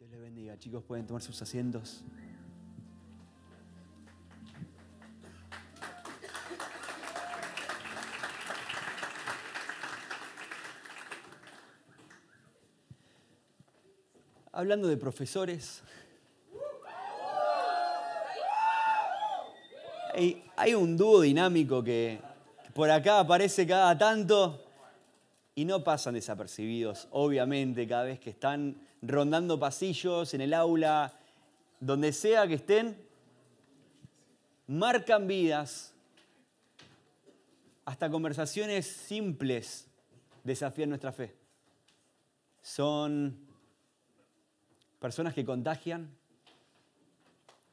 Dios les bendiga, chicos, pueden tomar sus asientos. Hablando de profesores, hay, hay un dúo dinámico que por acá aparece cada tanto y no pasan desapercibidos, obviamente, cada vez que están rondando pasillos, en el aula, donde sea que estén, marcan vidas, hasta conversaciones simples desafían nuestra fe. Son personas que contagian,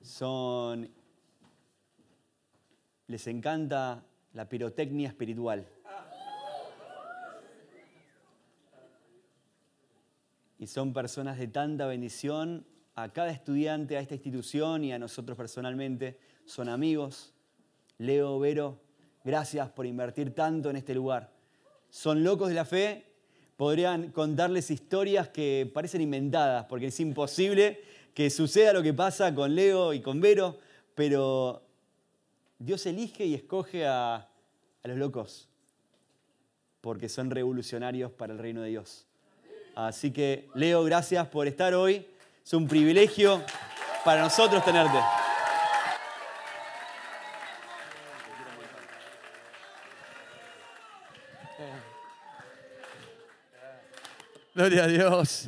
son... les encanta la pirotecnia espiritual y son personas de tanta bendición a cada estudiante, a esta institución y a nosotros personalmente. Son amigos. Leo, Vero, gracias por invertir tanto en este lugar. Son locos de la fe, podrían contarles historias que parecen inventadas, porque es imposible que suceda lo que pasa con Leo y con Vero, pero Dios elige y escoge a, a los locos, porque son revolucionarios para el reino de Dios. Así que, Leo, gracias por estar hoy. Es un privilegio para nosotros tenerte. Gloria a Dios.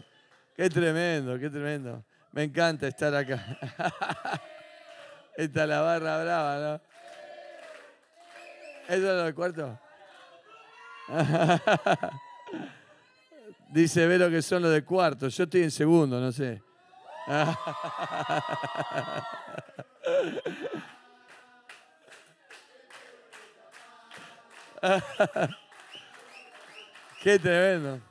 Qué tremendo, qué tremendo. Me encanta estar acá. Esta es la barra brava, ¿no? ¿Eso es lo del cuarto? Dice Vero que son los de cuarto. Yo estoy en segundo, no sé. qué tremendo.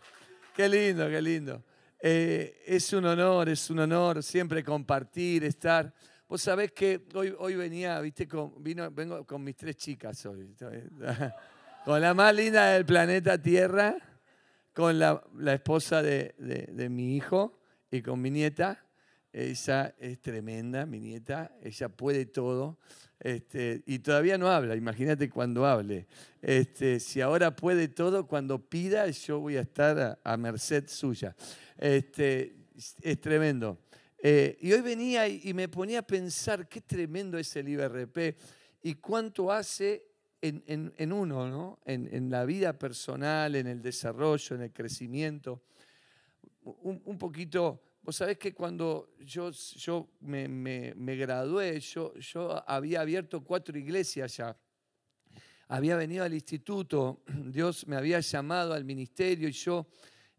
Qué lindo, qué lindo. Eh, es un honor, es un honor siempre compartir, estar. Vos sabés que hoy, hoy venía, viste, con, vino, vengo con mis tres chicas hoy. con la más linda del planeta Tierra con la, esposa de, mi hijo y con mi nieta. Ella es tremenda, mi nieta, ella puede todo. Este, y todavía no habla, imagínate cuando hable. Este, si ahora puede todo, cuando pida, yo voy a estar a, merced suya. Este, es, tremendo. Eh, y hoy venía y, y me ponía a pensar qué tremendo es el IBRP y cuánto hace en, uno, ¿no? En, la vida personal, en el desarrollo, en el crecimiento. Un, poquito, vos sabés que cuando yo, yo me, gradué, yo, había abierto cuatro iglesias ya. Había venido al instituto, Dios me había llamado al ministerio y yo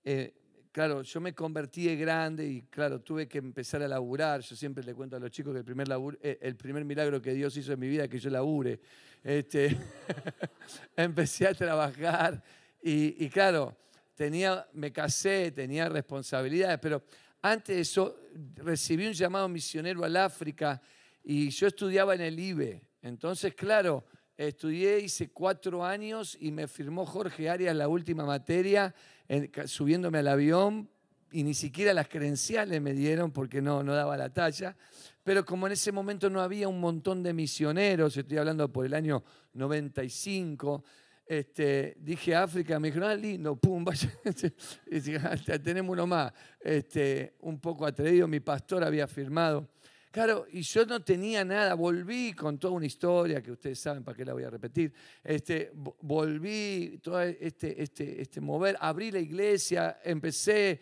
eh, claro, yo me convertí grande y claro, tuve que empezar a laburar. Yo siempre le cuento a los chicos que el primer, eh, el primer milagro que Dios hizo en mi vida es que yo labure. Este, empecé a trabajar y, claro, tenía, me casé, tenía responsabilidades, pero antes de eso recibí un llamado misionero al África y yo estudiaba en el IBE. Entonces, claro, estudié, hice cuatro años y me firmó Jorge Arias la última materia subiéndome al avión y ni siquiera las credenciales me dieron porque no, no daba la talla. Pero como en ese momento no había un montón de misioneros, estoy hablando por el año 95, este, dije África, me dijeron, ah, lindo, pum, vaya, ah, tenemos uno más. Este, un poco atrevido, mi pastor había firmado Claro, y yo no tenía nada, volví con toda una historia que ustedes saben, ¿para qué la voy a repetir? Este, volví, todo este, este, este mover, abrí la iglesia, empecé, eh,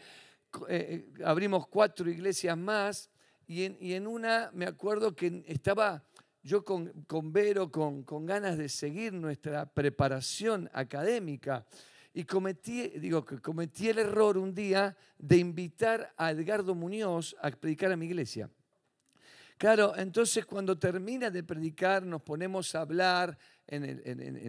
eh, abrimos cuatro iglesias más y en, una me acuerdo que estaba yo con, con Vero, con, con ganas de seguir nuestra preparación académica. Y cometí, digo, cometí el error un día de invitar a Edgardo Muñoz a predicar a mi iglesia. Claro, entonces cuando termina de predicar nos ponemos a hablar en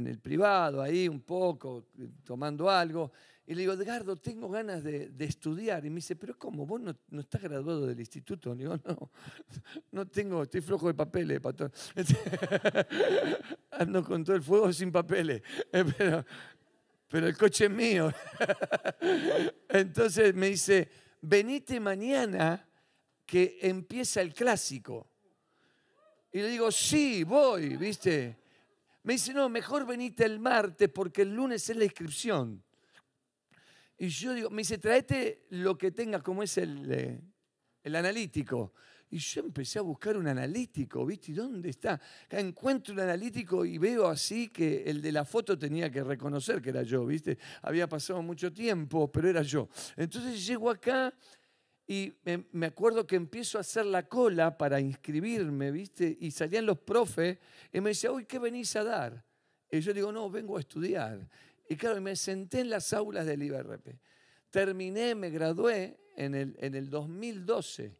el, privado, ahí un poco, eh, tomando algo, y le digo, Edgardo, tengo ganas de, estudiar. Y me dice, pero ¿cómo? ¿Vos no, no estás graduado del instituto? Le digo, no, no tengo, estoy flojo de papeles, patrón. Ando con todo el fuego sin papeles. Eh, pero, pero el coche es mío. Entonces me dice, venite mañana que empieza el clásico. Y le digo, sí, voy, ¿viste? Me dice, no, mejor venite el martes porque el lunes es la inscripción. Y yo digo, me dice, traete lo que tengas, como es el, eh, el analítico. Y yo empecé a buscar un analítico, ¿viste? ¿Y dónde está? Acá encuentro un analítico y veo así que el de la foto tenía que reconocer que era yo, ¿viste? Había pasado mucho tiempo, pero era yo. Entonces llego acá y me, acuerdo que empiezo a hacer la cola para inscribirme, ¿viste? Y salían los profes y me decían, uy, ¿qué venís a dar? Y yo digo, no, vengo a estudiar. Y claro, me senté en las aulas del IBRP. Terminé, me gradué en el, en el 2012.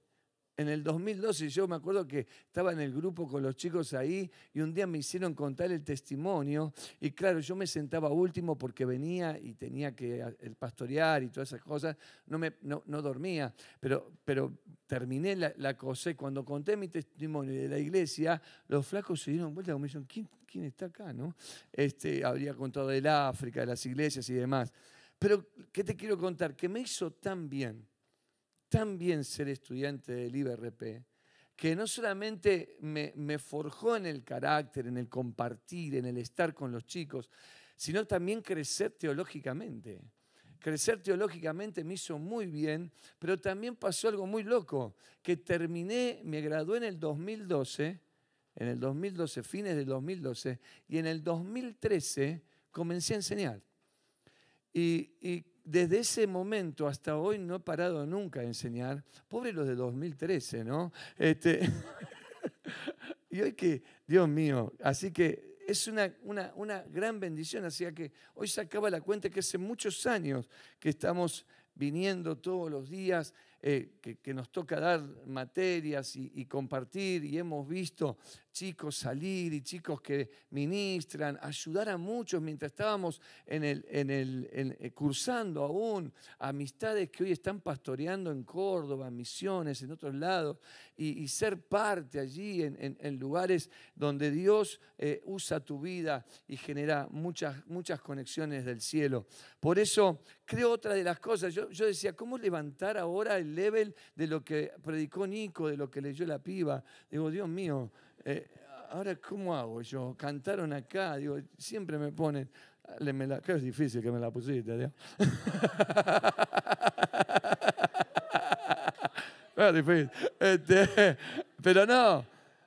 En el 2012 yo me acuerdo que estaba en el grupo con los chicos ahí y un día me hicieron contar el testimonio y claro, yo me sentaba último porque venía y tenía que eh, el pastorear y todas esas cosas, no, me, no, dormía, pero, pero terminé la, la, cosa cuando conté mi testimonio de la iglesia, los flacos se dieron vuelta y me dijeron, ¿quién, está acá? No? Este, habría contado del África, de las iglesias y demás. Pero, ¿qué te quiero contar? Que me hizo tan bien también ser estudiante del IBRP que no solamente me, forjó en el carácter, en el compartir, en el estar con los chicos, sino también crecer teológicamente. Crecer teológicamente me hizo muy bien, pero también pasó algo muy loco, que terminé, me gradué en el 2012, en el 2012, fines del 2012, y en el 2013 comencé a enseñar. y desde ese momento hasta hoy no he parado nunca a enseñar. Pobre los de 2013, ¿no? Este, y hoy que, Dios mío, así que es una, una, gran bendición. Así que hoy se acaba la cuenta que hace muchos años que estamos viniendo todos los días, eh, que, nos toca dar materias y compartir, y hemos visto chicos salir y chicos que ministran, ayudar a muchos mientras estábamos en el, en el, eh, cursando aún amistades que hoy están pastoreando en Córdoba, misiones, en otros lados, y, ser parte allí en, lugares donde Dios eh, usa tu vida y genera muchas, muchas conexiones del cielo. Por eso creo otra de las cosas, yo, yo decía, ¿cómo levantar ahora el level de lo que predicó Nico, de lo que leyó la piba? Digo, Dios mío, eh, ahora, ¿cómo hago yo? Cantaron acá, digo, siempre me ponen, me que es difícil que me la pusiste, este, pero no,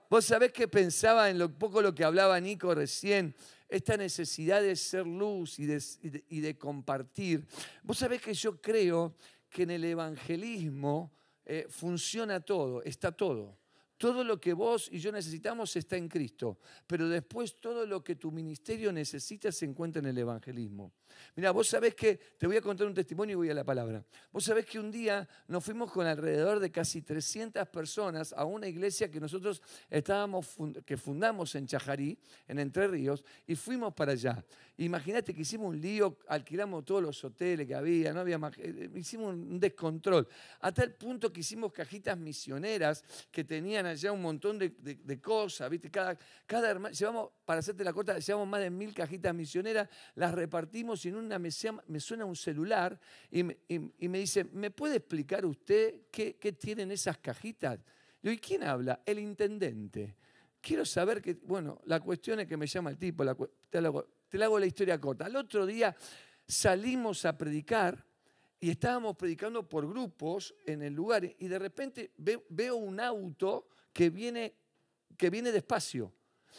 vos sabés que pensaba en lo poco lo que hablaba Nico recién, esta necesidad de ser luz y de, y de, compartir. Vos sabés que yo creo que en el evangelismo eh, funciona todo, está todo. Todo lo que vos y yo necesitamos está en Cristo, pero después todo lo que tu ministerio necesita se encuentra en el evangelismo. Mira, vos sabés que, te voy a contar un testimonio y voy a la palabra. Vos sabés que un día nos fuimos con alrededor de casi 300 personas a una iglesia que nosotros estábamos, que fundamos en Chajarí, en Entre Ríos, y fuimos para allá. Imagínate que hicimos un lío, alquilamos todos los hoteles que había, no había eh, eh, hicimos un descontrol, hasta el punto que hicimos cajitas misioneras que tenían allá un montón de, cosas, ¿viste? Cada, cada hermano, llevamos, para hacerte la corta, llevamos más de mil cajitas misioneras, las repartimos y en una me, suena un celular y me, dice, ¿me puede explicar usted qué, tienen esas cajitas? Yo, ¿y quién habla? El intendente. Quiero saber que, bueno, la cuestión es que me llama el tipo, la, te la hago la historia corta. Al otro día salimos a predicar y estábamos predicando por grupos en el lugar y de repente veo un auto que viene, que viene despacio.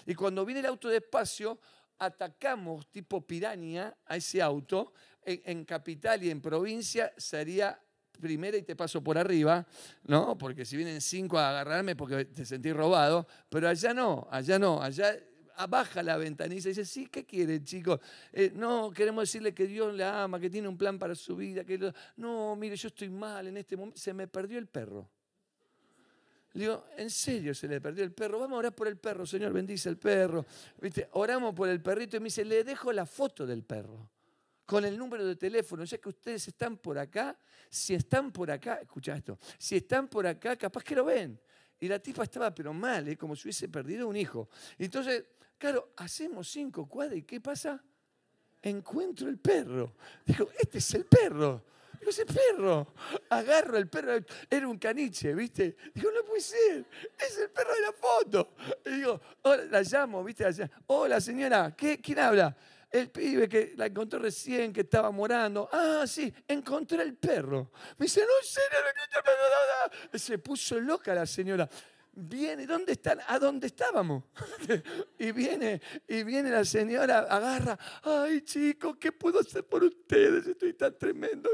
Y cuando viene el auto despacio, atacamos tipo pirania a ese auto. En, en capital y en provincia sería primera y te paso por arriba, ¿no? Porque si vienen cinco a agarrarme porque te sentí robado, pero allá no, allá no, allá baja la ventanilla y dice, sí, ¿qué quiere, chico? Eh, no, queremos decirle que Dios le ama, que tiene un plan para su vida. Que No, mire, yo estoy mal en este momento. Se me perdió el perro. Le digo, en serio se le perdió el perro. Vamos a orar por el perro, Señor, bendice el perro. ¿Viste? Oramos por el perrito y me dice, le dejo la foto del perro con el número de teléfono, ya que ustedes están por acá, si están por acá, escucha esto, si están por acá, capaz que lo ven. Y la tipa estaba pero mal, ¿eh? como si hubiese perdido un hijo. Entonces Claro, hacemos cinco cuadros y ¿qué pasa? Encuentro el perro. Digo, este es el perro. Digo, ese perro. Agarro el perro. Era un caniche, ¿viste? Digo, no puede ser. Es el perro de la foto. Y digo, la llamo, ¿viste? Hola, señora. ¿Quién habla? El pibe que la encontró recién, que estaba morando. Ah, sí, encontré el perro. Me dice, no, señora. Se puso loca la señora viene, ¿dónde están? ¿A dónde estábamos? y viene, y viene la señora, agarra, ay chicos, ¿qué puedo hacer por ustedes? Estoy tan tremendo.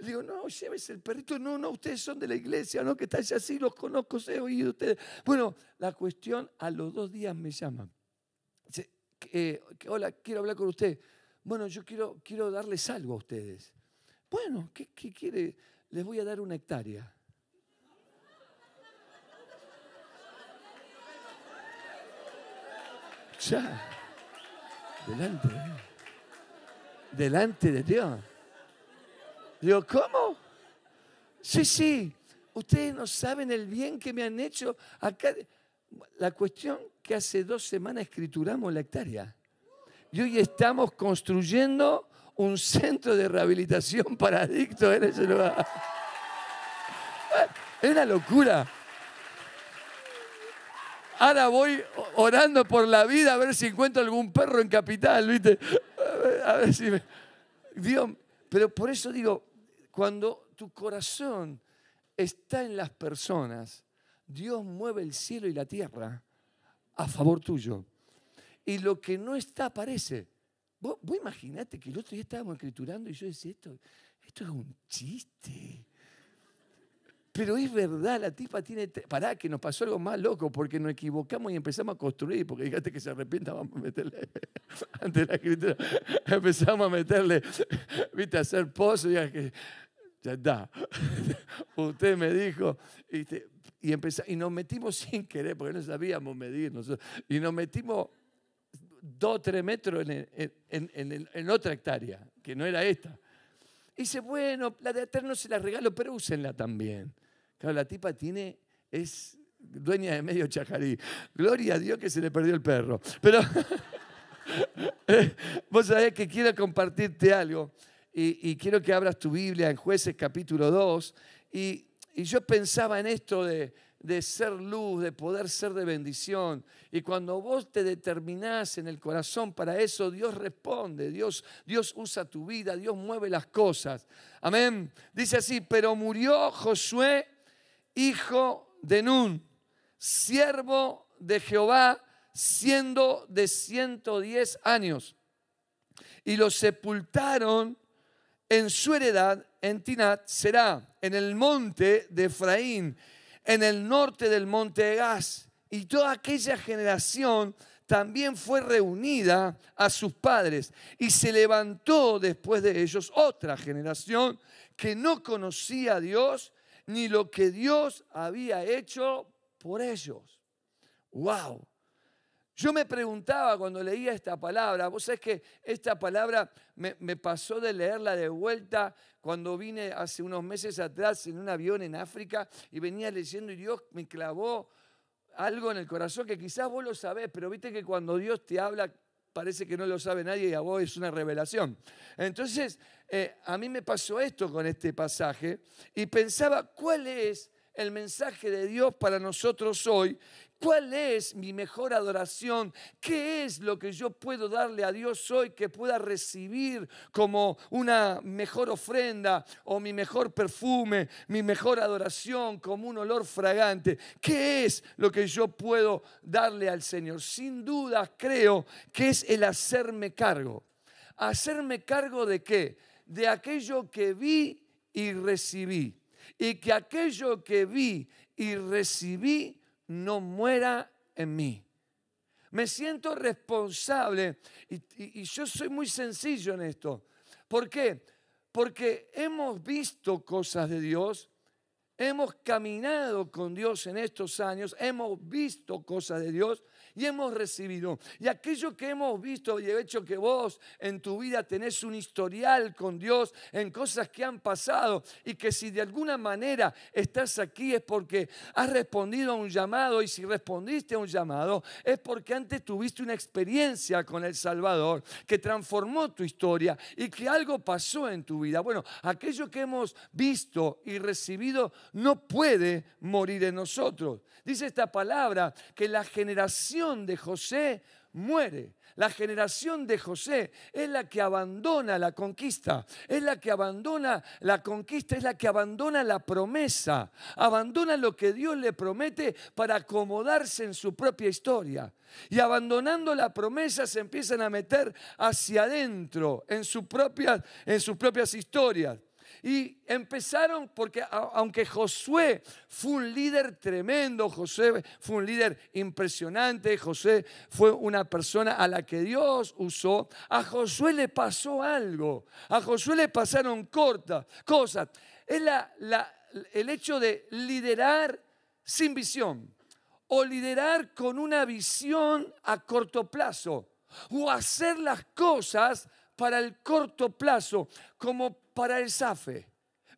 Digo, no, llévese el perrito, no, no, ustedes son de la iglesia, no, que están así, los conozco, se he oído ustedes. Bueno, la cuestión, a los dos días me llaman. hola, quiero hablar con usted. Bueno, yo quiero, quiero darles algo a ustedes. Bueno, ¿qué, qué quiere? Les voy a dar una hectárea Ya. Delante. Eh. Delante de Dios. Digo, ¿cómo? Sí, sí. Ustedes no saben el bien que me han hecho acá. La cuestión que hace dos semanas escrituramos la hectárea. Y hoy estamos construyendo un centro de rehabilitación para adictos en Es una locura. Ahora voy orando por la vida a ver si encuentro algún perro en capital, ¿viste? A ver, si me... Dios, pero por eso digo, cuando tu corazón está en las personas, Dios mueve el cielo y la tierra a favor tuyo. Y lo que no está aparece. Vos, vos imaginate que el otro día estábamos escriturando y yo decía, esto, esto es un chiste. Pero es verdad, la tipa tiene. Pará, que nos pasó algo más loco, porque nos equivocamos y empezamos a construir, porque fíjate que se arrepienta, vamos a meterle. Ante la escritura, empezamos a meterle, viste, a hacer pozo, y que. Ya está. Usted me dijo, y, y, nos metimos sin querer, porque no sabíamos medir nosotros, y nos metimos dos, tres metros en, otra hectárea, que no era esta. dice, bueno, la de Eterno se la regalo, pero úsenla también. Claro, la tipa tiene, es dueña de medio chajarí. Gloria a Dios que se le perdió el perro. Pero eh, vos sabés que quiero compartirte algo y, quiero que abras tu Biblia en jueces capítulo 2 y, yo pensaba en esto de, ser luz, de poder ser de bendición. Y cuando vos te determinás en el corazón para eso, Dios responde, Dios, Dios usa tu vida, Dios mueve las cosas. Amén. Dice así, pero murió Josué hijo de Nun, siervo de Jehová, siendo de 110 años. Y lo sepultaron en su heredad en Tinat será, en el monte de Efraín, en el norte del monte de Gaz. Y toda aquella generación también fue reunida a sus padres y se levantó después de ellos otra generación que no conocía a Dios ni lo que Dios había hecho por ellos. ¡Wow! Yo me preguntaba cuando leía esta palabra, vos sabés que esta palabra me, me, pasó de leerla de vuelta cuando vine hace unos meses atrás en un avión en África y venía leyendo y Dios me clavó algo en el corazón que quizás vos lo sabés, pero viste que cuando Dios te habla parece que no lo sabe nadie y a vos es una revelación. Entonces, eh, a mí me pasó esto con este pasaje y pensaba, ¿cuál es el mensaje de Dios para nosotros hoy ¿Cuál es mi mejor adoración? ¿Qué es lo que yo puedo darle a Dios hoy que pueda recibir como una mejor ofrenda o mi mejor perfume, mi mejor adoración como un olor fragante? ¿Qué es lo que yo puedo darle al Señor? Sin duda creo que es el hacerme cargo. ¿Hacerme cargo de qué? De aquello que vi y recibí. Y que aquello que vi y recibí no muera en mí. Me siento responsable y, yo soy muy sencillo en esto. ¿Por qué? Porque hemos visto cosas de Dios, hemos caminado con Dios en estos años, hemos visto cosas de Dios, y hemos recibido. Y aquello que hemos visto y he hecho que vos en tu vida tenés un historial con Dios en cosas que han pasado y que si de alguna manera estás aquí es porque has respondido a un llamado y si respondiste a un llamado es porque antes tuviste una experiencia con el Salvador que transformó tu historia y que algo pasó en tu vida. Bueno, aquello que hemos visto y recibido no puede morir en nosotros. Dice esta palabra que la generación de José muere. La generación de José es la que abandona la conquista, es la que abandona la conquista, es la que abandona la promesa, abandona lo que Dios le promete para acomodarse en su propia historia. Y abandonando la promesa se empiezan a meter hacia adentro, en, su propia, en sus propias historias. Y empezaron, porque aunque Josué fue un líder tremendo, Josué fue un líder impresionante, José fue una persona a la que Dios usó, a Josué le pasó algo, a Josué le pasaron cortas cosas. Es el hecho de liderar sin visión o liderar con una visión a corto plazo o hacer las cosas para el corto plazo como para el zafe.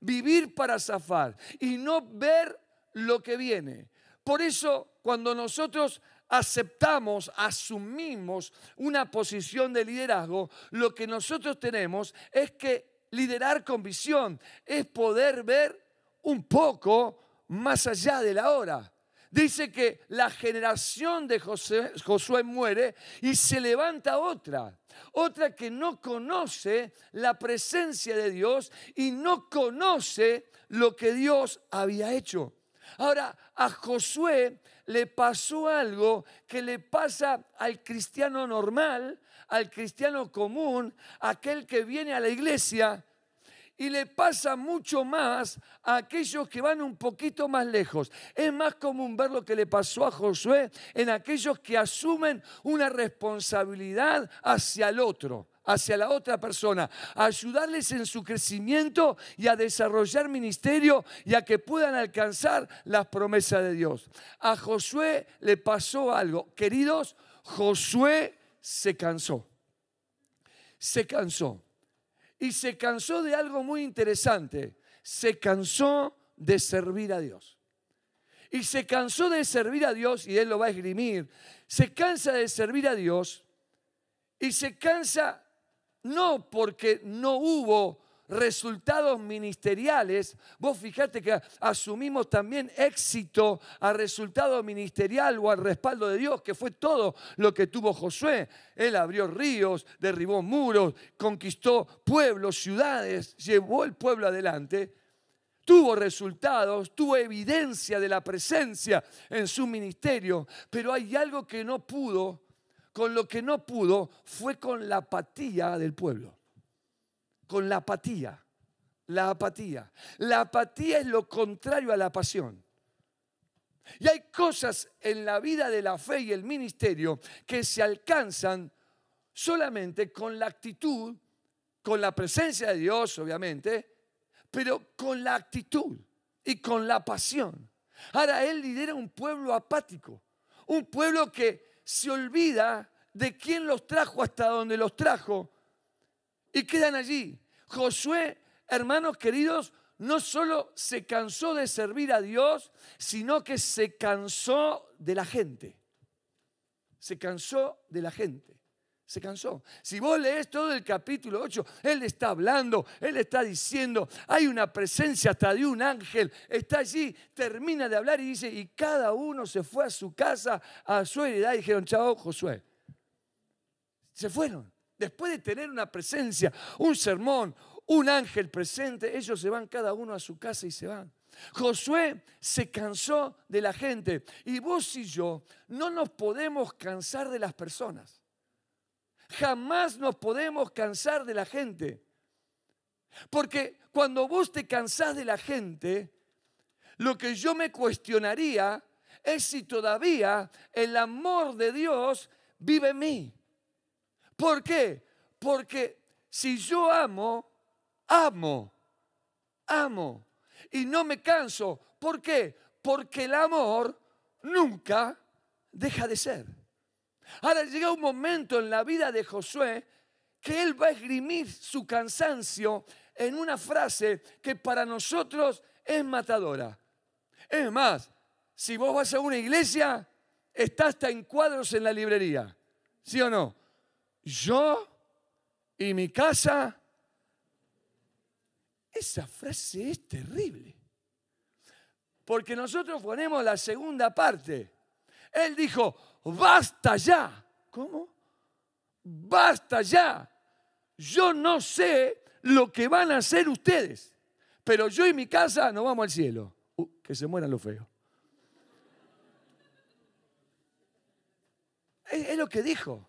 Vivir para zafar y no ver lo que viene. Por eso cuando nosotros aceptamos, asumimos una posición de liderazgo, lo que nosotros tenemos es que liderar con visión es poder ver un poco más allá de la hora dice que la generación de Josué muere y se levanta otra, otra que no conoce la presencia de Dios y no conoce lo que Dios había hecho. Ahora, a Josué le pasó algo que le pasa al cristiano normal, al cristiano común, aquel que viene a la iglesia y le pasa mucho más a aquellos que van un poquito más lejos. Es más común ver lo que le pasó a Josué en aquellos que asumen una responsabilidad hacia el otro hacia la otra persona, ayudarles en su crecimiento y a desarrollar ministerio y a que puedan alcanzar las promesas de Dios. A Josué le pasó algo. Queridos, Josué se cansó. Se cansó y se cansó de algo muy interesante. Se cansó de servir a Dios. Y se cansó de servir a Dios, y él lo va a esgrimir. Se cansa de servir a Dios y se cansa no porque no hubo resultados ministeriales, vos fijate que asumimos también éxito a resultado ministerial o al respaldo de Dios, que fue todo lo que tuvo Josué. Él abrió ríos, derribó muros, conquistó pueblos, ciudades, llevó el pueblo adelante. Tuvo resultados, tuvo evidencia de la presencia en su ministerio, pero hay algo que no pudo, con lo que no pudo fue con la apatía del pueblo con la apatía. La apatía. La apatía es lo contrario a la pasión. Y hay cosas en la vida de la fe y el ministerio que se alcanzan solamente con la actitud, con la presencia de Dios, obviamente, pero con la actitud y con la pasión. Ahora él lidera un pueblo apático, un pueblo que se olvida de quién los trajo hasta donde los trajo y quedan allí Josué, hermanos queridos, no solo se cansó de servir a Dios, sino que se cansó de la gente. Se cansó de la gente. Se cansó. Si vos lees todo el capítulo 8, Él está hablando, Él está diciendo, hay una presencia hasta de un ángel, está allí, termina de hablar y dice, y cada uno se fue a su casa, a su heredad, y dijeron, chao, Josué. Se fueron. Después de tener una presencia, un sermón, un ángel presente, ellos se van cada uno a su casa y se van. Josué se cansó de la gente y vos y yo no nos podemos cansar de las personas. Jamás nos podemos cansar de la gente. Porque cuando vos te cansás de la gente, lo que yo me cuestionaría es si todavía el amor de Dios vive en mí. ¿Por qué? Porque si yo amo, amo, amo. Y no me canso. ¿Por qué? Porque el amor nunca deja de ser. Ahora llega un momento en la vida de Josué que él va a esgrimir su cansancio en una frase que para nosotros es matadora. Es más, si vos vas a una iglesia, está hasta en cuadros en la librería. ¿Sí o no? yo y mi casa. Esa frase es terrible. Porque nosotros ponemos la segunda parte. Él dijo, basta ya. ¿Cómo? Basta ya. Yo no sé lo que van a hacer ustedes, pero yo y mi casa nos vamos al cielo. Uh, que se mueran los feos. es lo que dijo.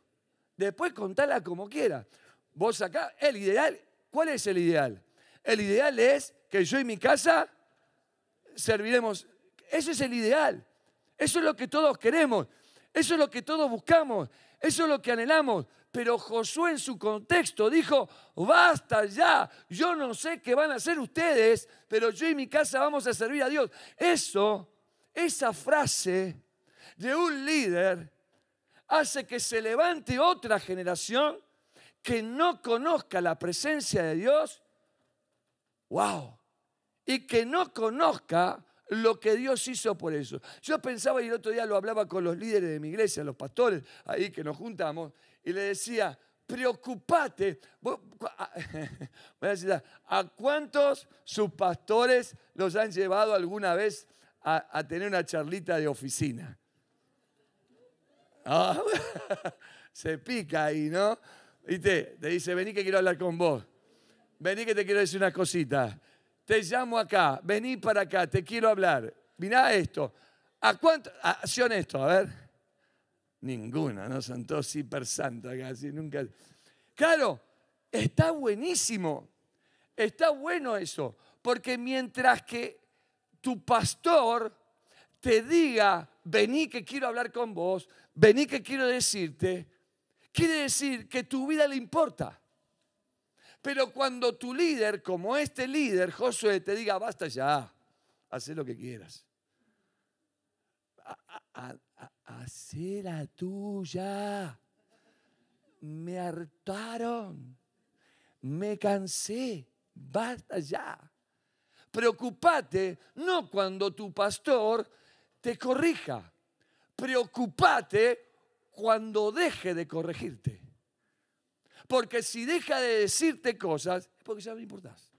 Después contala como quiera. Vos acá, el ideal, ¿cuál es el ideal? El ideal es que yo y mi casa serviremos. Ese es el ideal. Eso es lo que todos queremos. Eso es lo que todos buscamos. Eso es lo que anhelamos. Pero Josué en su contexto dijo, basta ya, yo no sé qué van a hacer ustedes, pero yo y mi casa vamos a servir a Dios. Eso, esa frase de un líder hace que se levante otra generación que no conozca la presencia de Dios. ¡Wow! Y que no conozca lo que Dios hizo por eso. Yo pensaba y el otro día lo hablaba con los líderes de mi iglesia, los pastores, ahí que nos juntamos, y le decía, preocupate, voy a decir, ¿a cuántos sus pastores los han llevado alguna vez a tener una charlita de oficina? Ah, se pica ahí, ¿no? ¿Viste? Te dice, vení que quiero hablar con vos. Vení que te quiero decir una cosita. Te llamo acá, vení para acá, te quiero hablar. Mirá esto. ¿A cuánto? Ah, acción esto, a ver. Ninguna, ¿no? Son todos hiper santos acá, nunca. Claro, está buenísimo. Está bueno eso. Porque mientras que tu pastor te diga vení que quiero hablar con vos, vení que quiero decirte, quiere decir que tu vida le importa. Pero cuando tu líder, como este líder, Josué, te diga, basta ya, haz lo que quieras. haz la tuya. Me hartaron. Me cansé. Basta ya. Preocúpate. no cuando tu pastor te corrija. preocúpate cuando deje de corregirte. Porque si deja de decirte cosas, es porque ya no importás.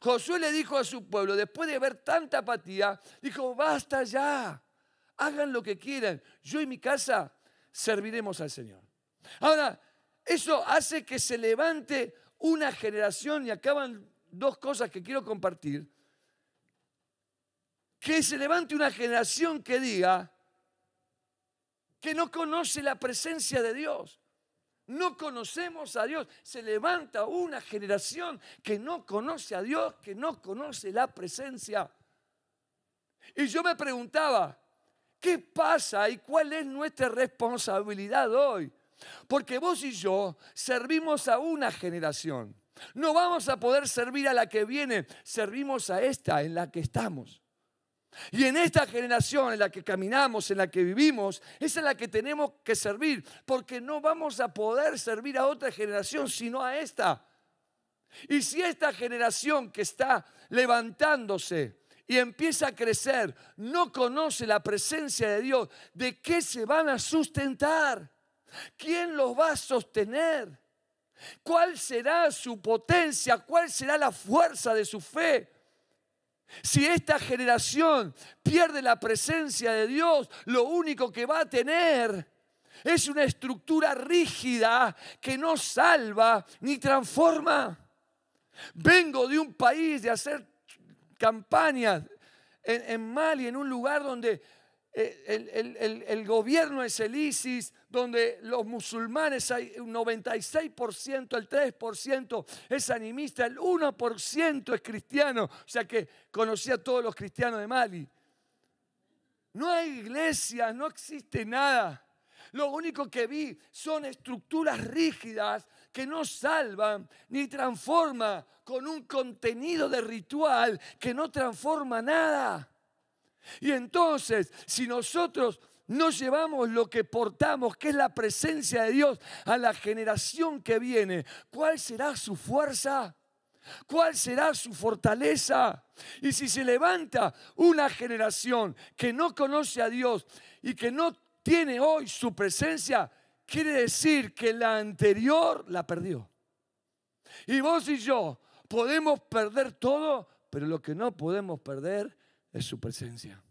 Josué le dijo a su pueblo, después de ver tanta apatía, dijo, basta ya, hagan lo que quieran, yo y mi casa serviremos al Señor. Ahora, eso hace que se levante una generación y acaban dos cosas que quiero compartir, que se levante una generación que diga que no conoce la presencia de Dios. No conocemos a Dios. Se levanta una generación que no conoce a Dios, que no conoce la presencia. Y yo me preguntaba, ¿qué pasa y cuál es nuestra responsabilidad hoy? Porque vos y yo servimos a una generación. No vamos a poder servir a la que viene, servimos a esta en la que estamos. Y en esta generación en la que caminamos, en la que vivimos, es en la que tenemos que servir, porque no vamos a poder servir a otra generación sino a esta. Y si esta generación que está levantándose y empieza a crecer no conoce la presencia de Dios, ¿de qué se van a sustentar? ¿Quién los va a sostener? ¿Cuál será su potencia? ¿Cuál será la fuerza de su fe? Si esta generación pierde la presencia de Dios, lo único que va a tener es una estructura rígida que no salva ni transforma. Vengo de un país de hacer campañas en, en Mali, en un lugar donde eh, el, gobierno es el ISIS, donde los musulmanes hay un 96%, el 3% es animista, el 1% es cristiano, o sea que conocía a todos los cristianos de Mali. No hay iglesia, no existe nada. Lo único que vi son estructuras rígidas que no salvan ni transforman con un contenido de ritual que no transforma nada. Y entonces, si nosotros no llevamos lo que portamos, que es la presencia de Dios, a la generación que viene, ¿cuál será su fuerza? ¿Cuál será su fortaleza? Y si se levanta una generación que no conoce a Dios y que no tiene hoy su presencia, quiere decir que la anterior la perdió. Y vos y yo podemos perder todo, pero lo que no podemos perder su presencia.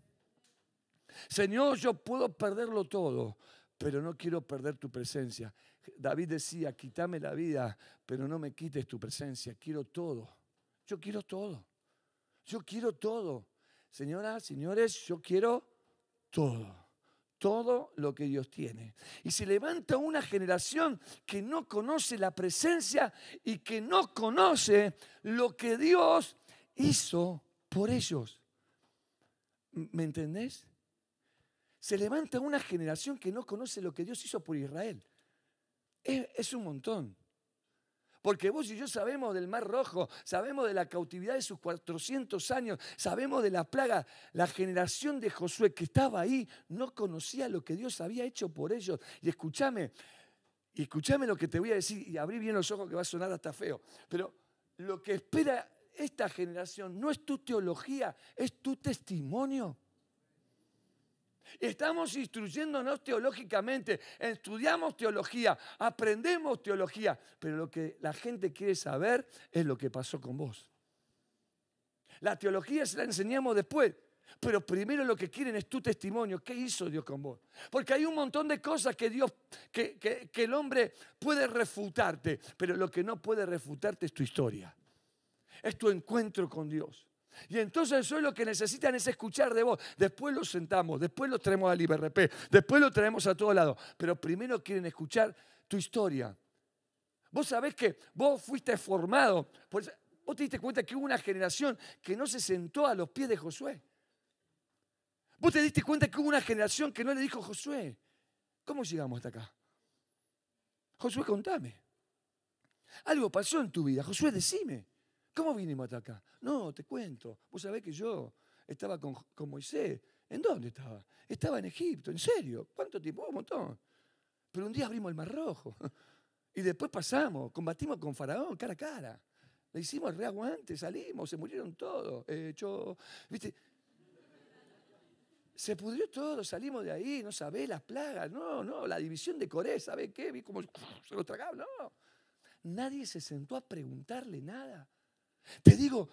Señor, yo puedo perderlo todo, pero no quiero perder tu presencia. David decía, quítame la vida, pero no me quites tu presencia. Quiero todo. Yo quiero todo. Yo quiero todo. Señoras, señores, yo quiero todo. Todo lo que Dios tiene. Y se levanta una generación que no conoce la presencia y que no conoce lo que Dios hizo por ellos. ¿Me entendés? Se levanta una generación que no conoce lo que Dios hizo por Israel. Es, un montón. Porque vos y yo sabemos del Mar Rojo, sabemos de la cautividad de sus 400 años, sabemos de la plaga. La generación de Josué que estaba ahí no conocía lo que Dios había hecho por ellos. Y escúchame, escúchame lo que te voy a decir y abrí bien los ojos que va a sonar hasta feo. Pero lo que espera esta generación no es tu teología, es tu testimonio. Estamos instruyéndonos teológicamente, estudiamos teología, aprendemos teología, pero lo que la gente quiere saber es lo que pasó con vos. La teología se la enseñamos después, pero primero lo que quieren es tu testimonio. ¿Qué hizo Dios con vos? Porque hay un montón de cosas que Dios, que, que, el hombre puede refutarte, pero lo que no puede refutarte es tu historia es tu encuentro con Dios. Y entonces eso es lo que necesitan es escuchar de vos. Después los sentamos, después los traemos al IBRP, después lo traemos a todos lados. Pero primero quieren escuchar tu historia. Vos sabés que vos fuiste formado. vos te diste cuenta que hubo una generación que no se sentó a los pies de Josué. Vos te diste cuenta que hubo una generación que no le dijo Josué, ¿cómo llegamos hasta acá? Josué, contame. Algo pasó en tu vida. Josué, decime. ¿Cómo vinimos hasta acá? No, te cuento. Vos sabés que yo estaba con, Moisés. ¿En dónde estaba? Estaba en Egipto, en serio. ¿Cuánto tiempo? Un montón. Pero un día abrimos el Mar Rojo. Y después pasamos, combatimos con Faraón cara a cara. Le hicimos el reaguante, salimos, se murieron todos. Eh, yo, ¿viste? Se pudrió todo, salimos de ahí, no sabés, las plagas, no, no, la división de Corea, ¿sabés qué? Vi cómo se lo tragaba, no. Nadie se sentó a preguntarle nada. Te digo,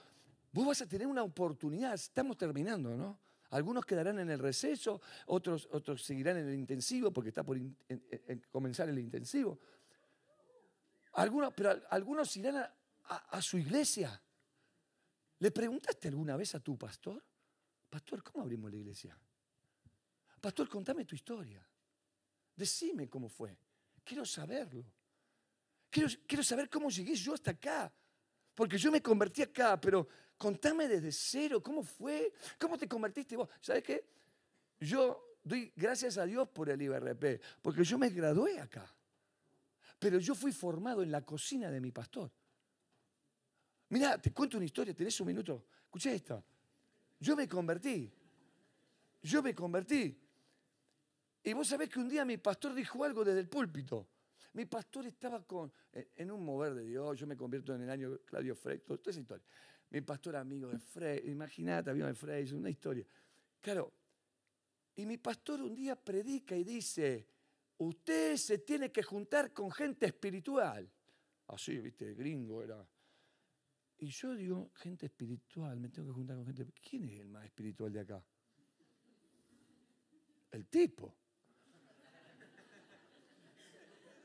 vos vas a tener una oportunidad, estamos terminando, ¿no? Algunos quedarán en el receso, otros, otros seguirán en el intensivo, porque está por comenzar el intensivo. Algunos, pero algunos irán a, su iglesia. ¿Le preguntaste alguna vez a tu pastor? Pastor, ¿cómo abrimos la iglesia? Pastor, contame tu historia. Decime cómo fue. Quiero saberlo. Quiero, quiero, saber cómo llegué yo hasta acá. Porque yo me convertí acá, pero contame desde cero, ¿cómo fue? ¿Cómo te convertiste vos? ¿Sabes qué? Yo doy gracias a Dios por el IBRP, porque yo me gradué acá. Pero yo fui formado en la cocina de mi pastor. Mirá, te cuento una historia, tenés un minuto. Escuché esto. Yo me convertí. Yo me convertí. Y vos sabés que un día mi pastor dijo algo desde el púlpito. Mi pastor estaba con, eh, en un mover de Dios, yo me convierto en el año Claudio Frey, toda esa historia. Mi pastor amigo de Frey, imagínate, amigo de Frey, una historia. Claro, y mi pastor un día predica y dice, usted se tiene que juntar con gente espiritual. Así, viste, gringo era. Y yo digo, gente espiritual, me tengo que juntar con gente. ¿Quién es el más espiritual de acá? El tipo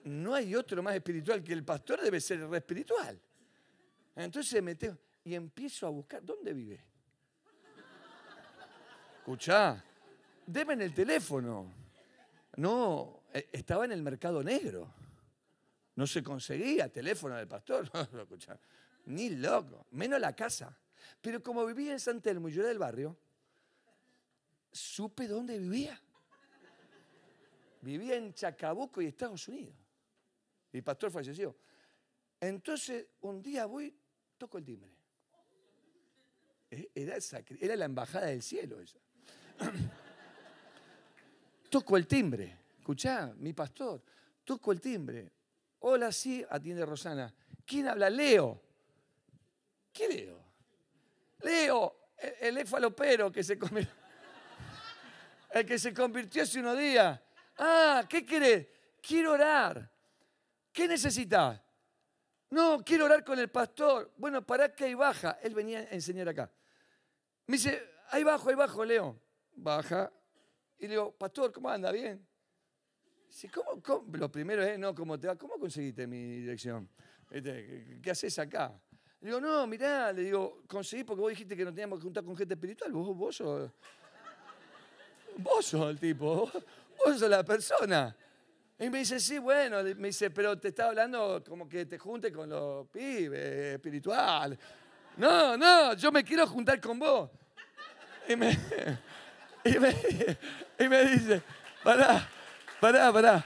no hay otro más espiritual que el pastor, debe ser re espiritual. Entonces me tengo, y empiezo a buscar, ¿dónde vive? Escuchá, deme en el teléfono. No, eh, estaba en el mercado negro. No se conseguía teléfono del pastor, ni loco, menos la casa. Pero como vivía en San Telmo y yo era del barrio, supe dónde vivía. Vivía en Chacabuco y Estados Unidos. Mi pastor falleció. Entonces, un día voy, toco el timbre. Eh, era, la embajada del cielo esa. toco el timbre. Escuchá, mi pastor, toco el timbre. Hola, sí, atiende Rosana. ¿Quién habla? Leo. ¿Qué Leo? Leo, el, éfalo que se convirtió. El que se convirtió hace unos días. Ah, ¿qué querés? Quiero orar. ¿Qué necesitas? No, quiero orar con el pastor. Bueno, ¿para que ahí baja? Él venía a enseñar acá. Me dice, ahí bajo, ahí bajo, Leo. Baja. Y le digo, pastor, ¿cómo anda? ¿Bien? Dice, ¿cómo, Lo primero es, no, ¿cómo te va? ¿Cómo conseguiste mi dirección? Este, ¿Qué, haces acá? Le digo, no, mirá, le digo, conseguí porque vos dijiste que no teníamos que juntar con gente espiritual. Vos, vos sos. Vos el tipo, vos, vos sos la persona. Y me dice, sí, bueno, me dice, pero te estaba hablando como que te junte con los pibes, espiritual. No, no, yo me quiero juntar con vos. Y me, y me dice, pará, pará, pará.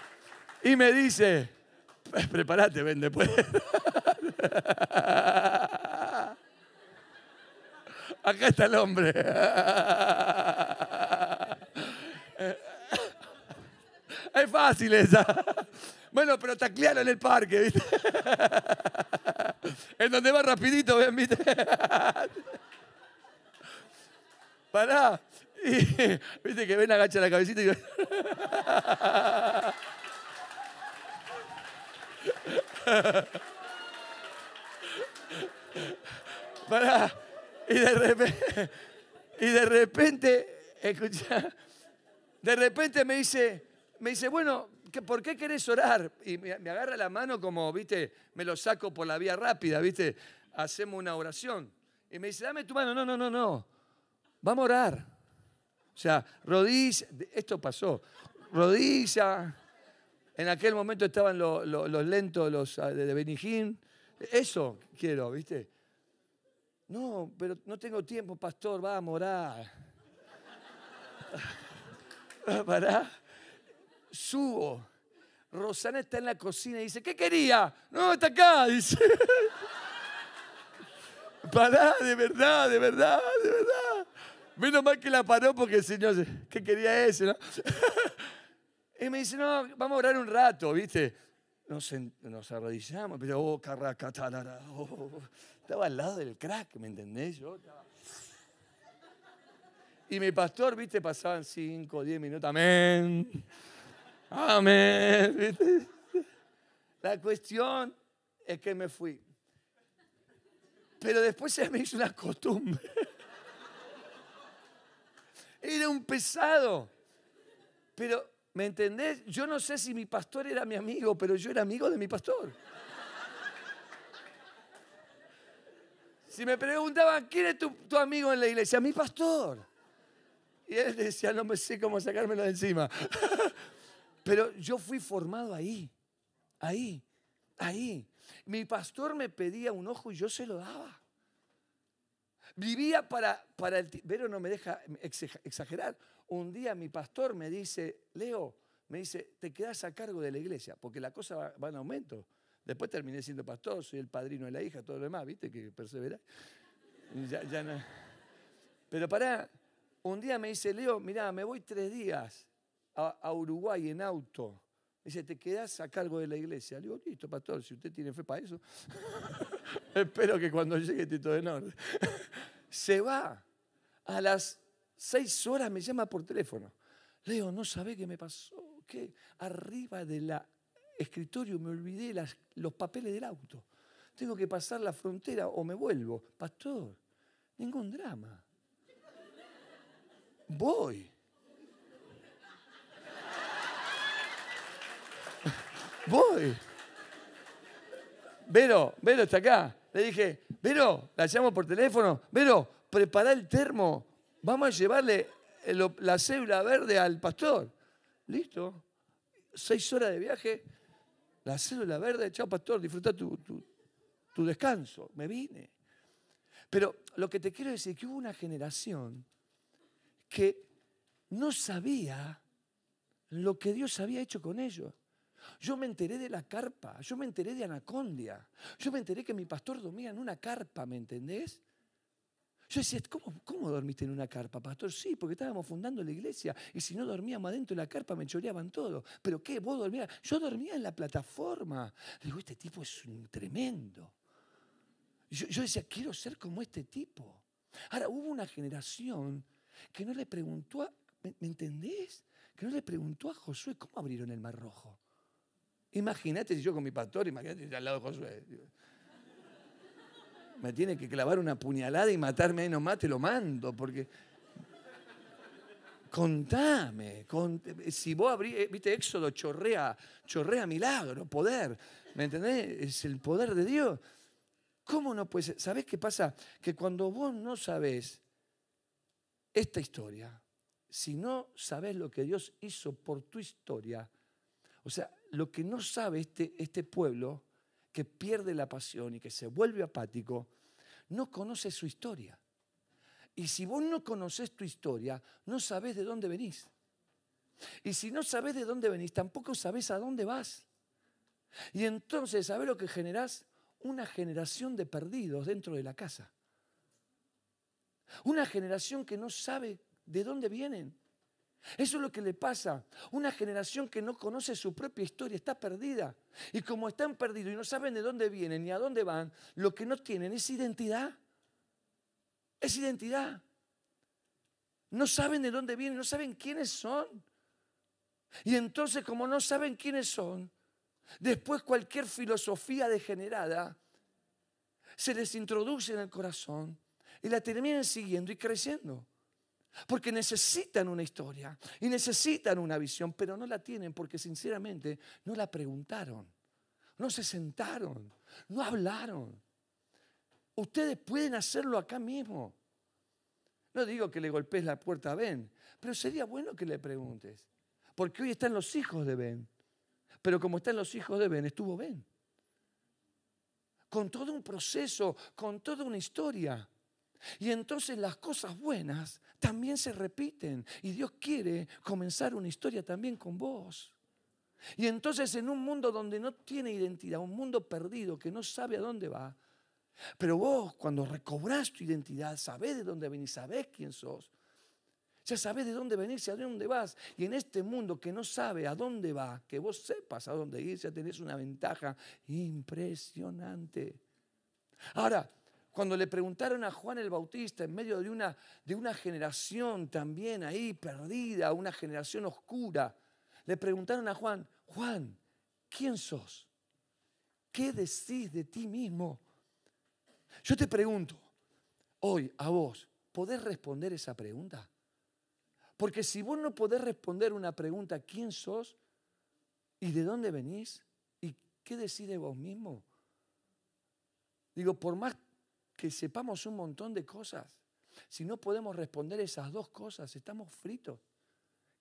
Y me dice, prepárate, ven después. Acá está el hombre. Es fácil esa. Bueno, pero taclealo en el parque, ¿viste? En donde va rapidito, ¿ven? ¿viste? Pará. Y, ¿Viste que ven agacha la cabecita y... Pará. Y de repente... Y de repente... Escucha. De repente me dice me dice, bueno, ¿por qué querés orar? Y me, agarra la mano como, viste, me lo saco por la vía rápida, viste, hacemos una oración. Y me dice, dame tu mano, no, no, no, no, vamos a orar. O sea, rodilla, esto pasó, rodilla, en aquel momento estaban los, lentos los ah, de Benijín, eso quiero, viste. No, pero no tengo tiempo, pastor, va a morar. para subo. Rosana está en la cocina y dice, ¿qué quería? No, está acá, dice. Pará, de verdad, de verdad, de verdad. Menos mal que la paró porque el Señor, ¿qué quería ese, no? y me dice, no, vamos a orar un rato, ¿viste? Nos, arrodillamos, pero, oh, carraca, tarara, oh. Estaba al lado del crack, ¿me entendés? Yo Y mi pastor, ¿viste? Pasaban 5, diez minutos, amén. Amén. La cuestión es que me fui. Pero después se me hizo una costumbre. Era un pesado. Pero, ¿me entendés? Yo no sé si mi pastor era mi amigo, pero yo era amigo de mi pastor. Si me preguntaban, ¿quién es tu, amigo en la iglesia? Mi pastor. Y él decía, no me sé cómo sacármelo de encima. Pero yo fui formado ahí, ahí, ahí. Mi pastor me pedía un ojo y yo se lo daba. Vivía para, para el... pero no me deja exagerar. Un día mi pastor me dice, Leo, me dice, te quedas a cargo de la iglesia, porque la cosa va, en aumento. Después terminé siendo pastor, soy el padrino de la hija, todo lo demás, viste, que persevera. Pero pará, un día me dice, Leo, mira me voy tres días a, Uruguay en auto. Dice, te quedás a cargo de la iglesia. Le digo, listo, pastor, si usted tiene fe para eso, espero que cuando llegue Tito de Norte. Se va. A las seis horas me llama por teléfono. Le digo, no sabe qué me pasó. ¿Qué? Arriba del escritorio me olvidé las, los papeles del auto. Tengo que pasar la frontera o me vuelvo. Pastor, ningún drama. Voy. voy. Vero, Vero está acá. Le dije, Vero, la llamo por teléfono. Vero, prepara el termo. Vamos a llevarle eh, la célula verde al pastor. Listo. Seis horas de viaje. La célula verde. Chao, pastor, disfruta tu descanso. Me vine. Pero lo que te quiero decir es que hubo una generación que no sabía lo que Dios había hecho con ellos. Yo me enteré de la carpa, yo me enteré de Anacondia, yo me enteré que mi pastor dormía en una carpa, ¿me entendés? Yo decía, ¿cómo, dormiste en una carpa, pastor? Sí, porque estábamos fundando la iglesia y si no dormíamos adentro de la carpa me choreaban todo. ¿Pero qué? ¿Vos dormías? Yo dormía en la plataforma. Digo, este tipo es tremendo. Yo, decía, quiero ser como este tipo. Ahora, hubo una generación que no le preguntó, a, ¿me, ¿me entendés? Que no le preguntó a Josué cómo abrieron el Mar Rojo. Imagínate si yo con mi pastor, imagínate si al lado de Josué. Me tiene que clavar una puñalada y matarme ahí nomás, te lo mando, porque contame, si vos abrís, eh, viste, Éxodo chorrea, chorrea milagro, poder, ¿me entendés? Es el poder de Dios. ¿Cómo no puede ser? ¿Sabés qué pasa? Que cuando vos no sabés esta historia, si no sabés lo que Dios hizo por tu historia, o sea, lo que no sabe este, este pueblo que pierde la pasión y que se vuelve apático, no conoce su historia. Y si vos no conoces tu historia, no sabés de dónde venís. Y si no sabés de dónde venís, tampoco sabés a dónde vas. Y entonces, ¿sabés lo que generás? Una generación de perdidos dentro de la casa. Una generación que no sabe de dónde vienen. Eso es lo que le pasa. Una generación que no conoce su propia historia está perdida. Y como están perdidos y no saben de dónde vienen ni a dónde van, lo que no tienen es identidad. Es identidad. No saben de dónde vienen, no saben quiénes son. Y entonces como no saben quiénes son, después cualquier filosofía degenerada se les introduce en el corazón y la terminan siguiendo y creciendo. Porque necesitan una historia y necesitan una visión, pero no la tienen porque sinceramente no la preguntaron, no se sentaron, no hablaron. Ustedes pueden hacerlo acá mismo. No digo que le golpees la puerta a Ben, pero sería bueno que le preguntes. Porque hoy están los hijos de Ben. Pero como están los hijos de Ben, estuvo Ben. Con todo un proceso, con toda una historia. Y entonces las cosas buenas también se repiten. Y Dios quiere comenzar una historia también con vos. Y entonces en un mundo donde no tiene identidad, un mundo perdido que no sabe a dónde va, pero vos cuando recobras tu identidad, sabés de dónde venís, sabés quién sos, ya sabés de dónde venís y a dónde vas. Y en este mundo que no sabe a dónde va, que vos sepas a dónde ir, ya tenés una ventaja impresionante. Ahora, cuando le preguntaron a Juan el Bautista en medio de una, de una generación también ahí perdida, una generación oscura, le preguntaron a Juan, Juan, ¿quién sos? ¿Qué decís de ti mismo? Yo te pregunto, hoy a vos, ¿podés responder esa pregunta? Porque si vos no podés responder una pregunta, ¿quién sos? ¿Y de dónde venís? ¿Y qué decís de vos mismo? Digo, por más que sepamos un montón de cosas. Si no podemos responder esas dos cosas, estamos fritos.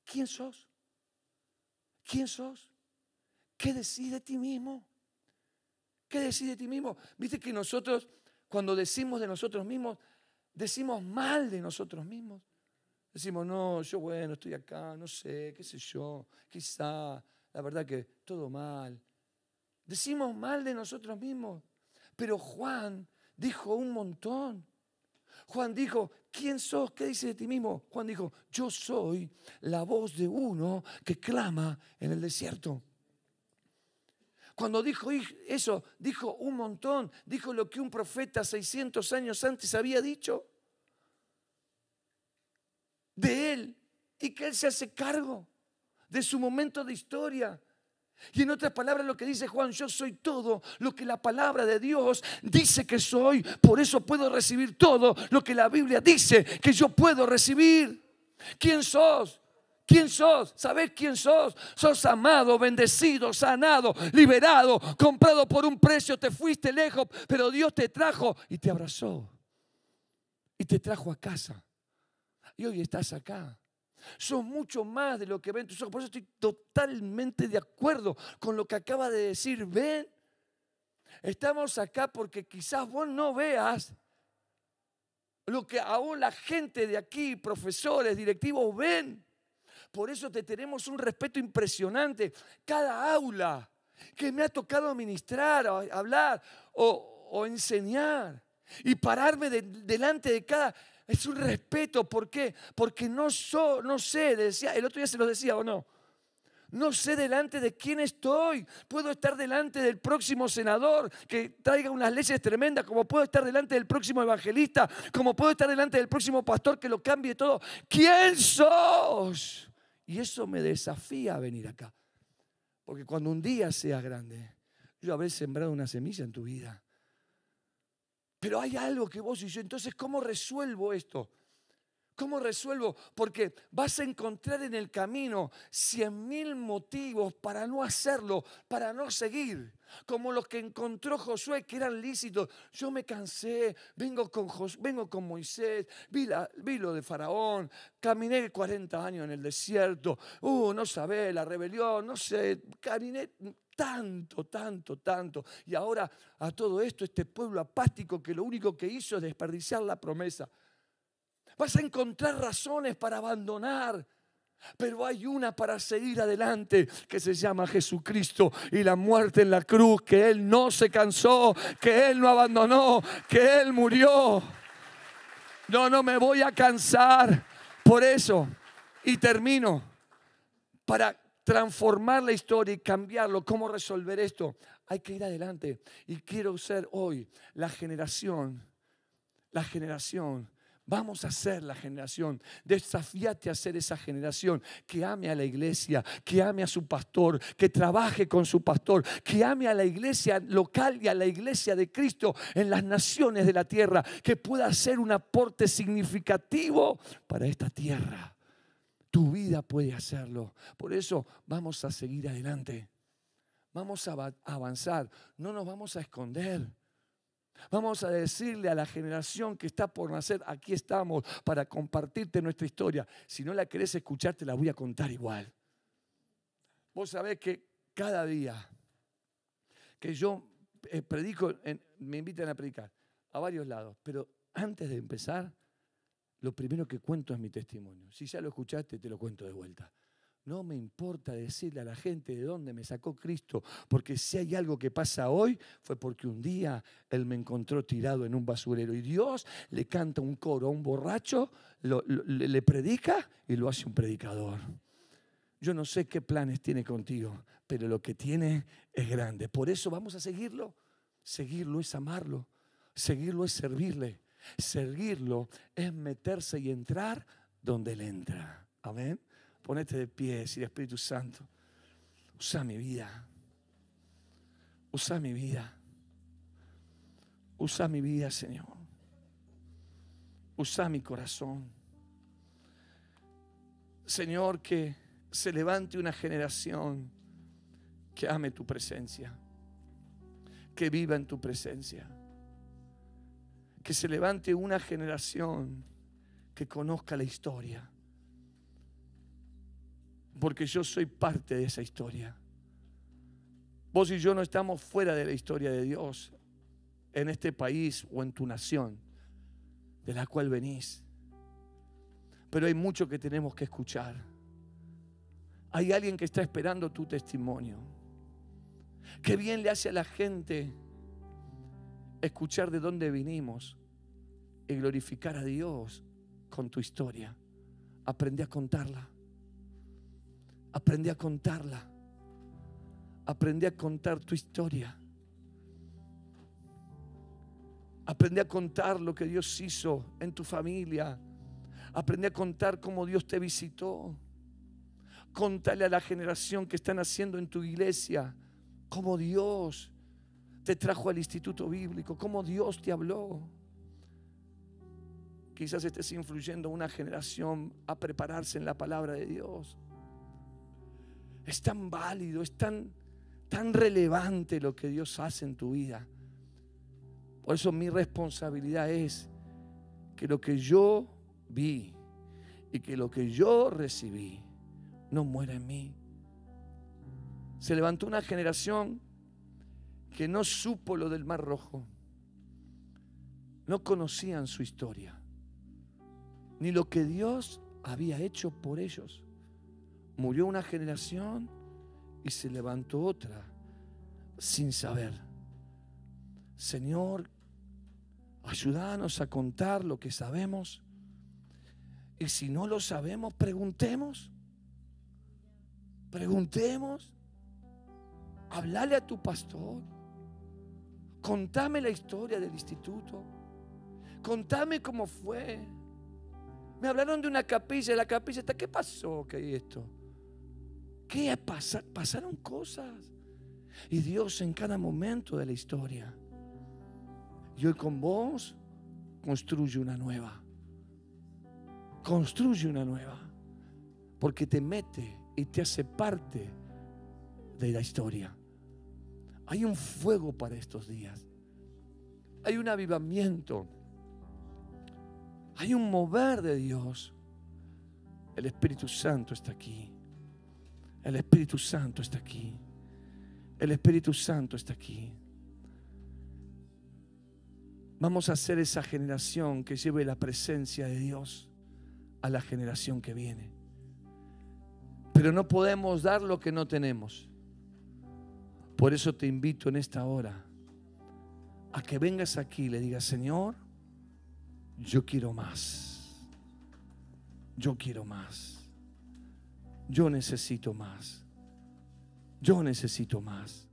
¿Quién sos? ¿Quién sos? ¿Qué decís de ti mismo? ¿Qué decís de ti mismo? Viste que nosotros, cuando decimos de nosotros mismos, decimos mal de nosotros mismos. Decimos, no, yo bueno, estoy acá, no sé, qué sé yo, quizá, la verdad que todo mal. Decimos mal de nosotros mismos. Pero Juan dijo un montón. Juan dijo, ¿quién sos? ¿Qué dices de ti mismo? Juan dijo, yo soy la voz de uno que clama en el desierto. Cuando dijo eso, dijo un montón, dijo lo que un profeta 600 años antes había dicho de él y que él se hace cargo de su momento de historia, y en otras palabras lo que dice Juan, yo soy todo lo que la palabra de Dios dice que soy. Por eso puedo recibir todo lo que la Biblia dice que yo puedo recibir. ¿Quién sos? ¿Quién sos? ¿Sabés quién sos? Sos amado, bendecido, sanado, liberado, comprado por un precio, te fuiste lejos, pero Dios te trajo y te abrazó. Y te trajo a casa. Y hoy estás acá. Son mucho más de lo que ven tus ojos. Por eso estoy totalmente de acuerdo con lo que acaba de decir. Ven, estamos acá porque quizás vos no veas lo que aún la gente de aquí, profesores, directivos, ven. Por eso te tenemos un respeto impresionante. Cada aula que me ha tocado ministrar, hablar o, enseñar y pararme delante de cada es un respeto. ¿Por qué? Porque no, so, no sé, decía, el otro día se lo decía o no. No sé delante de quién estoy. Puedo estar delante del próximo senador que traiga unas leyes tremendas, como puedo estar delante del próximo evangelista, como puedo estar delante del próximo pastor que lo cambie todo. ¿Quién sos? Y eso me desafía a venir acá. Porque cuando un día sea grande, yo habré sembrado una semilla en tu vida pero hay algo que vos y yo, entonces, ¿cómo resuelvo esto? ¿Cómo resuelvo? Porque vas a encontrar en el camino cien mil motivos para no hacerlo, para no seguir. Como los que encontró Josué, que eran lícitos. Yo me cansé, vengo con, vengo con Moisés, vi, la, lo de Faraón, caminé 40 años en el desierto. Uh, no sabé, la rebelión, no sé, caminé tanto, tanto, tanto. Y ahora a todo esto, este pueblo apático que lo único que hizo es desperdiciar la promesa. Vas a encontrar razones para abandonar. Pero hay una para seguir adelante que se llama Jesucristo y la muerte en la cruz, que Él no se cansó, que Él no abandonó, que Él murió. No, no me voy a cansar por eso. Y termino. Para transformar la historia y cambiarlo. ¿Cómo resolver esto? Hay que ir adelante. Y quiero ser hoy la generación, la generación. Vamos a ser la generación. Desafíate a ser esa generación que ame a la iglesia, que ame a su pastor, que trabaje con su pastor, que ame a la iglesia local y a la iglesia de Cristo en las naciones de la tierra, que pueda hacer un aporte significativo para esta tierra. Tu vida puede hacerlo. Por eso vamos a seguir adelante. Vamos a avanzar. No nos vamos a esconder. Vamos a decirle a la generación que está por nacer, aquí estamos para compartirte nuestra historia. Si no la querés escuchar, te la voy a contar igual. Vos sabés que cada día que yo eh, predico, me invitan a predicar a varios lados, pero antes de empezar, lo primero que cuento es mi testimonio. Si ya lo escuchaste, te lo cuento de vuelta. No me importa decirle a la gente de dónde me sacó Cristo, porque si hay algo que pasa hoy, fue porque un día Él me encontró tirado en un basurero y Dios le canta un coro a un borracho, le predica y lo hace un predicador. Yo no sé qué planes tiene contigo, pero lo que tiene es grande. Por eso vamos a seguirlo. Seguirlo es amarlo. Seguirlo es servirle. Seguirlo es meterse y entrar donde Él entra. Amén. Ponete de pie, decir Espíritu Santo, usa mi vida. Usa mi vida. Usa mi vida, Señor. Usa mi corazón. Señor, que se levante una generación que ame tu presencia, que viva en tu presencia que se levante una generación que conozca la historia. Porque yo soy parte de esa historia. Vos y yo no estamos fuera de la historia de Dios en este país o en tu nación de la cual venís. Pero hay mucho que tenemos que escuchar. Hay alguien que está esperando tu testimonio. Qué bien le hace a la gente escuchar de dónde vinimos y glorificar a Dios con tu historia. Aprende a contarla. Aprende a contarla. Aprende a contar tu historia. Aprende a contar lo que Dios hizo en tu familia. Aprende a contar cómo Dios te visitó. Contale a la generación que están haciendo en tu iglesia cómo Dios te trajo al instituto bíblico, cómo Dios te habló. Quizás estés influyendo una generación a prepararse en la palabra de Dios. Es tan válido, es tan, tan relevante lo que Dios hace en tu vida. Por eso mi responsabilidad es que lo que yo vi y que lo que yo recibí no muera en mí. Se levantó una generación que no supo lo del Mar Rojo, no conocían su historia, ni lo que Dios había hecho por ellos. Murió una generación y se levantó otra sin saber. Señor, ayúdanos a contar lo que sabemos. Y si no lo sabemos, preguntemos. Preguntemos. Hablale a tu pastor. Contame la historia del instituto. Contame cómo fue. Me hablaron de una capilla, la capilla está, ¿qué pasó? ¿Qué hay esto? ¿Qué Pasaron cosas. Y Dios en cada momento de la historia. Y con vos construye una nueva. Construye una nueva. Porque te mete y te hace parte de la historia. Hay un fuego para estos días. Hay un avivamiento. Hay un mover de Dios. El Espíritu Santo está aquí. El Espíritu Santo está aquí. El Espíritu Santo está aquí. Vamos a ser esa generación que lleve la presencia de Dios a la generación que viene. Pero no podemos dar lo que no tenemos. Por eso te invito en esta hora a que vengas aquí y le digas, Señor, yo quiero más. Yo quiero más. Yo necesito más. Yo necesito más.